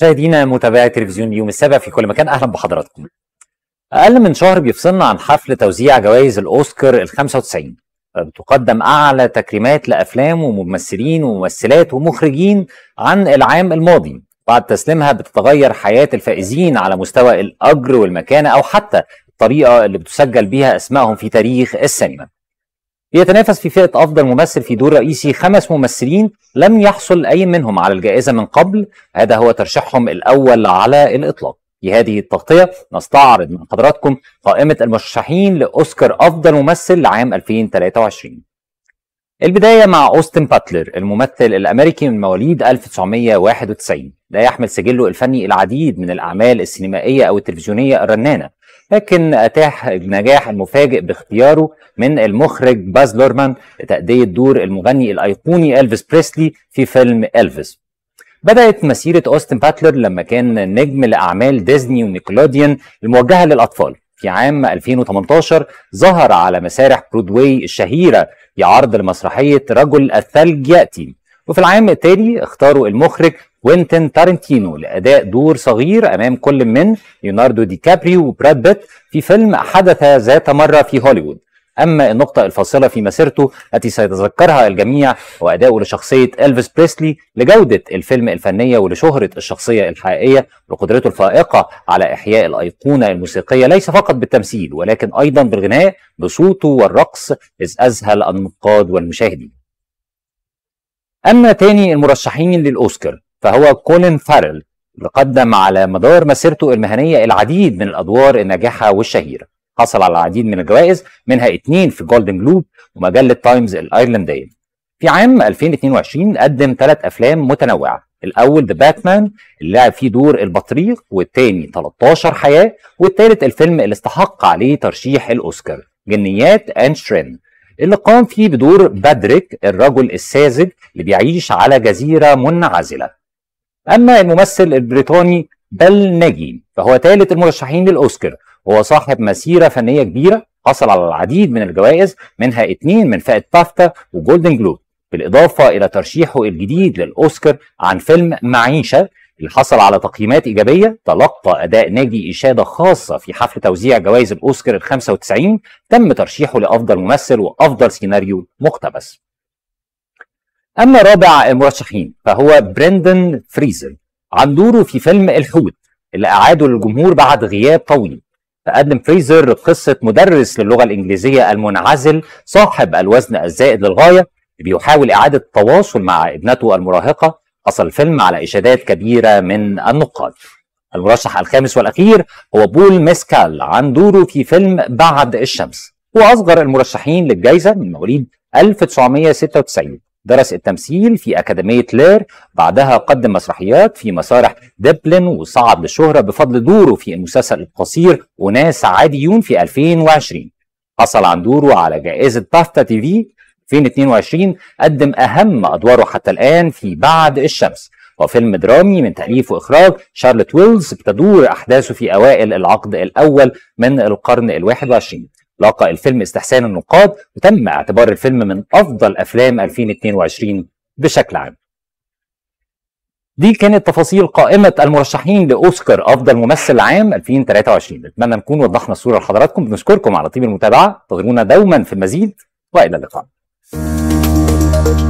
مشاهدينا متابعي تلفزيون يوم السابع في كل مكان اهلا بحضراتكم. اقل من شهر بيفصلنا عن حفل توزيع جوائز الاوسكار ال 95 بتقدم اعلى تكريمات لافلام وممثلين وممثلات ومخرجين عن العام الماضي. بعد تسليمها بتتغير حياه الفائزين على مستوى الاجر والمكانه او حتى الطريقه اللي بتسجل بيها اسمائهم في تاريخ السينما. يتنافس في فئة أفضل ممثل في دور رئيسي خمس ممثلين لم يحصل أي منهم على الجائزة من قبل هذا هو ترشيحهم الأول على الإطلاق في هذه التغطية نستعرض من حضراتكم قائمة المرشحين لأوسكار أفضل ممثل لعام 2023 البداية مع أوستن باتلر الممثل الأمريكي من مواليد 1991 لا يحمل سجله الفني العديد من الأعمال السينمائية أو التلفزيونية الرنانة لكن أتاح النجاح المفاجئ باختياره من المخرج باز لورمان لتأدية دور المغني الأيقوني ألفيس بريسلي في فيلم ألفيس بدأت مسيرة أوستن باتلر لما كان نجم لأعمال ديزني ونيكولوديان الموجهة للأطفال في عام 2018 ظهر على مسارح برودواي الشهيرة عرض لمسرحية رجل الثلج يأتي وفي العام التالي اختاروا المخرج كوينتن تارنتينو لاداء دور صغير امام كل من ليوناردو دي كابريو وبراد بيت في فيلم حدث ذات مره في هوليوود اما النقطه الفاصله في مسيرته التي سيتذكرها الجميع واداؤه لشخصيه الفيس بريسلي لجوده الفيلم الفنيه ولشهره الشخصيه الحقيقيه وقدرته الفائقه على احياء الايقونه الموسيقيه ليس فقط بالتمثيل ولكن ايضا بالغناء بصوته والرقص اذ اذهل النقاد والمشاهدين اما تاني المرشحين للاوسكار فهو كولين فارل اللي قدم على مدار مسيرته المهنيه العديد من الادوار الناجحه والشهيره حصل على العديد من الجوائز منها اثنين في جولدن جلوب ومجله تايمز الايرلنديه في عام 2022 قدم ثلاث افلام متنوعه الاول ذا باتمان اللي لعب فيه دور البطريق والثاني 13 حياه والثالث الفيلم اللي استحق عليه ترشيح الاوسكار جنيات شرين اللي قام فيه بدور بادريك الرجل الساذج اللي بيعيش على جزيره منعزله أما الممثل البريطاني بل ناجي فهو ثالث المرشحين للأوسكار هو صاحب مسيرة فنية كبيرة حصل على العديد من الجوائز منها اثنين من فئة بافتا وجولدن جلوب بالإضافة إلى ترشيحه الجديد للأوسكار عن فيلم معيشة اللي حصل على تقييمات إيجابية تلقى أداء ناجي إشادة خاصة في حفل توزيع جوائز الأوسكار ال 95 تم ترشيحه لأفضل ممثل وأفضل سيناريو مقتبس اما رابع المرشحين فهو بريندن فريزر عن دوره في فيلم الحوت اللي اعاده للجمهور بعد غياب طويل تقدم فريزر قصة مدرس للغة الإنجليزية المنعزل صاحب الوزن الزائد للغاية بيحاول إعادة التواصل مع ابنته المراهقة حصل الفيلم على إشادات كبيرة من النقاد المرشح الخامس والأخير هو بول ميسكال عن دوره في فيلم بعد الشمس هو اصغر المرشحين للجائزة من مواليد 1996 درس التمثيل في أكاديمية لير بعدها قدم مسرحيات في مسارح دبلن وصعد للشهرة بفضل دوره في المسلسل القصير وناس عاديون في 2020 حصل عن دوره على جائزة بافتا تي في 2022 قدم أهم أدواره حتى الآن في بعد الشمس وفيلم درامي من تأليف وإخراج شارلوت ويلز بتدور أحداثه في أوائل العقد الأول من القرن الواحد وعشرين لقى الفيلم استحسان النقاد وتم اعتبار الفيلم من أفضل أفلام 2022 بشكل عام دي كانت تفاصيل قائمة المرشحين لأوسكار أفضل ممثل عام 2023 نتمنى نكون وضحنا الصورة لحضراتكم بنشكركم على طيب المتابعة انتظرونا دوما في المزيد وإلى اللقاء